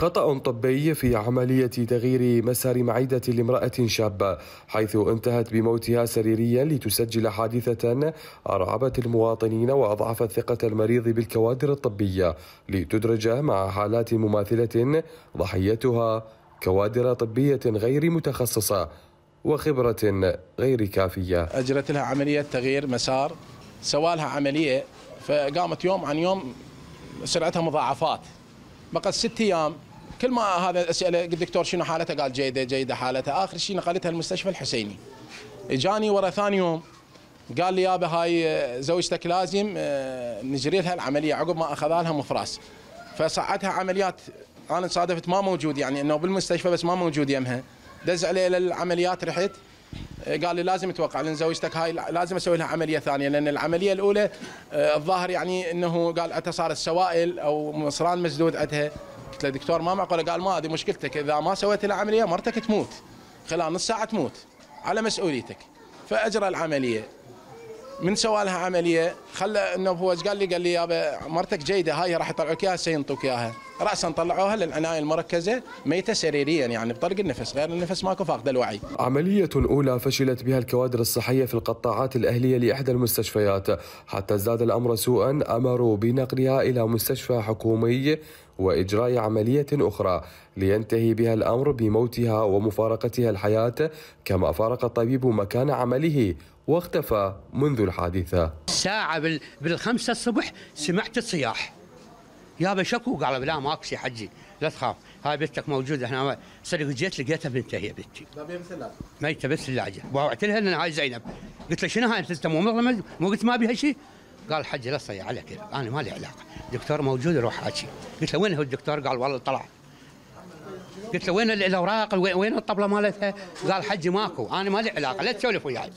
خطأ طبي في عملية تغيير مسار معدة لامرأة شابة حيث انتهت بموتها سريريا لتسجل حادثة أرعبت المواطنين وأضعفت ثقة المريض بالكوادر الطبية لتدرج مع حالات مماثلة ضحيتها كوادر طبية غير متخصصة وخبرة غير كافية أجرت لها عملية تغيير مسار سوالها عملية فقامت يوم عن يوم سرعتها مضاعفات بقت ست أيام كل ما هذا اساله الدكتور شنو حالته قال جيده جيده حالته اخر شيء نقلتها المستشفى الحسيني اجاني ورا ثاني يوم قال لي يابا هاي آه، زوجتك لازم آه، نجري لها العمليه عقب ما اخذ لها مفراس فصعدها عمليات انا صادفت ما موجود يعني انه بالمستشفى بس ما موجود يمها دز عليه للعمليات رحت آه، قال لي لازم اتوقع لان زوجتك هاي لازم اسوي لها عمليه ثانيه لان العمليه الاولى الظاهر يعني انه قال عندها صارت سوائل او مصران مسدود عندها قلت له دكتور ما معقوله قال ما هذه مشكلتك اذا ما سويت لها عمليه مرتك تموت خلال نص ساعه تموت على مسؤوليتك فاجرى العمليه من سوالها عمليه خلى انه هو قال لي قال لي يابا مرتك جيده هاي راح يطلعوك اياها سينطوك اياها راسا طلعوها للعنايه المركزه ميته سريريا يعني بطرق النفس غير النفس ماكو فاقده الوعي. عمليه اولى فشلت بها الكوادر الصحيه في القطاعات الاهليه لاحدى المستشفيات حتى ازداد الامر سوءا امروا بنقلها الى مستشفى حكومي واجراء عمليه اخرى لينتهي بها الامر بموتها ومفارقتها الحياه كما فارق الطبيب مكان عمله واختفى منذ الحادثه. ساعه بالخمسه الصبح سمعت الصياح. يابا شكو قالوا لا ماكس يا حجي لا تخاف هاي بنتك موجوده هنا صدق جيت لقيتها بنتها هي بنتي ميته بس اللاجه وقعت لها ان هاي زينب قلت له شنو هاي انت مو مو قلت ما بيها شيء قال حجي لا تصيع عليك انا ما لي علاقه دكتور موجود روح حاجي قلت له وين هو الدكتور قال والله طلع قلت له وين الاوراق وين الطبله مالتها؟ قال حجي ماكو انا ما لي علاقه لا تسولف وياي.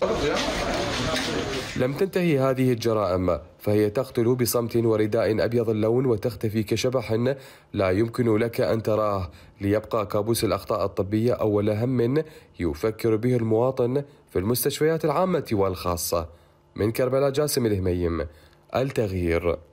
لم تنتهي هذه الجرائم فهي تقتل بصمت ورداء ابيض اللون وتختفي كشبح لا يمكن لك ان تراه ليبقى كابوس الاخطاء الطبيه اول هم يفكر به المواطن في المستشفيات العامه والخاصه. من كربلاء جاسم الهميم التغيير